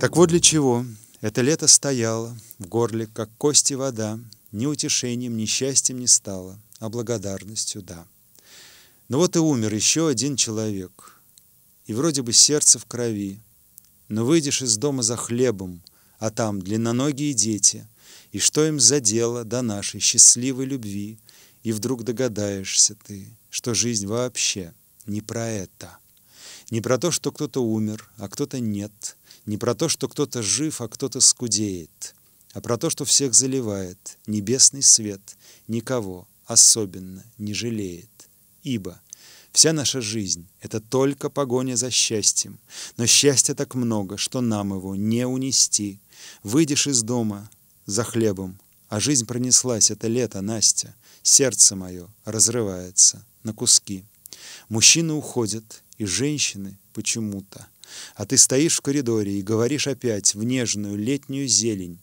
Так вот для чего. Это лето стояло в горле, как кости вода, ни утешением, ни счастьем не стало, а благодарностью, да. Но вот и умер еще один человек, и вроде бы сердце в крови, но выйдешь из дома за хлебом, а там длинноногие дети, и что им за дело до нашей счастливой любви, и вдруг догадаешься ты, что жизнь вообще не про это. Не про то, что кто-то умер, а кто-то нет. Не про то, что кто-то жив, а кто-то скудеет. А про то, что всех заливает небесный свет, никого особенно не жалеет. Ибо вся наша жизнь — это только погоня за счастьем. Но счастья так много, что нам его не унести. Выйдешь из дома за хлебом, а жизнь пронеслась, это лето, Настя. Сердце мое разрывается на куски. Мужчины уходят, и женщины почему-то. А ты стоишь в коридоре и говоришь опять в нежную летнюю зелень.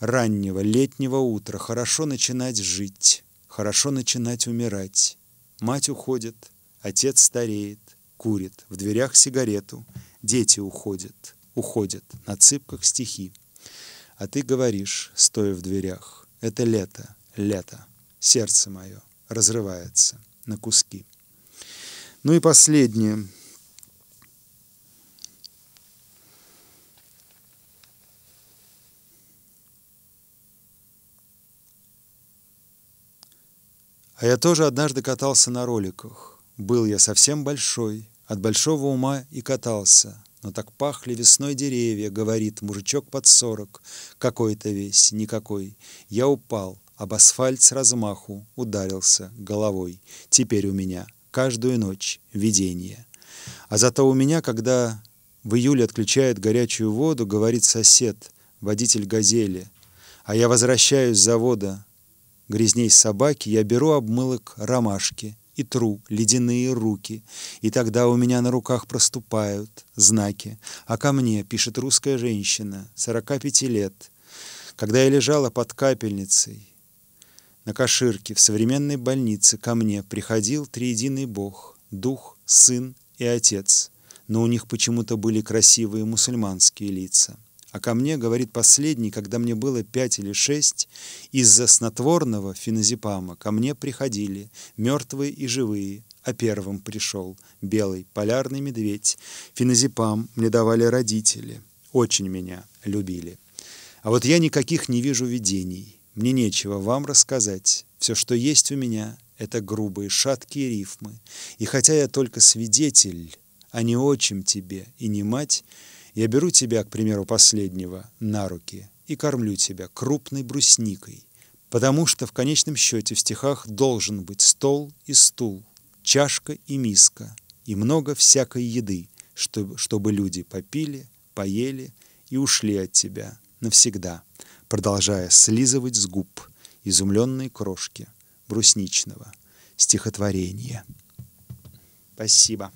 Раннего летнего утра хорошо начинать жить, хорошо начинать умирать. Мать уходит, отец стареет, курит, в дверях сигарету, дети уходят, уходят, на цыпках стихи. А ты говоришь, стоя в дверях, это лето, лето, сердце мое разрывается на куски. Ну и последнее. А я тоже однажды катался на роликах. Был я совсем большой, от большого ума и катался – но так пахли весной деревья, говорит мужичок под сорок. Какой-то весь, никакой. Я упал, об асфальт с размаху ударился головой. Теперь у меня каждую ночь видение. А зато у меня, когда в июле отключают горячую воду, говорит сосед, водитель «Газели», а я возвращаюсь с завода, грязней собаки, я беру обмылок ромашки и тру ледяные руки, и тогда у меня на руках проступают знаки. А ко мне пишет русская женщина, 45 лет, когда я лежала под капельницей на Каширке в современной больнице, ко мне приходил триединый Бог, Дух, Сын и Отец, но у них почему-то были красивые мусульманские лица а ко мне, говорит последний, когда мне было пять или шесть, из-за снотворного феназепама ко мне приходили мертвые и живые, а первым пришел белый полярный медведь. Феназепам мне давали родители, очень меня любили. А вот я никаких не вижу видений, мне нечего вам рассказать. Все, что есть у меня, — это грубые, шаткие рифмы. И хотя я только свидетель, а не отчим тебе и не мать, я беру тебя, к примеру, последнего, на руки и кормлю тебя крупной брусникой, потому что в конечном счете в стихах должен быть стол и стул, чашка и миска, и много всякой еды, чтобы, чтобы люди попили, поели и ушли от тебя навсегда, продолжая слизывать с губ изумленные крошки брусничного стихотворения. Спасибо.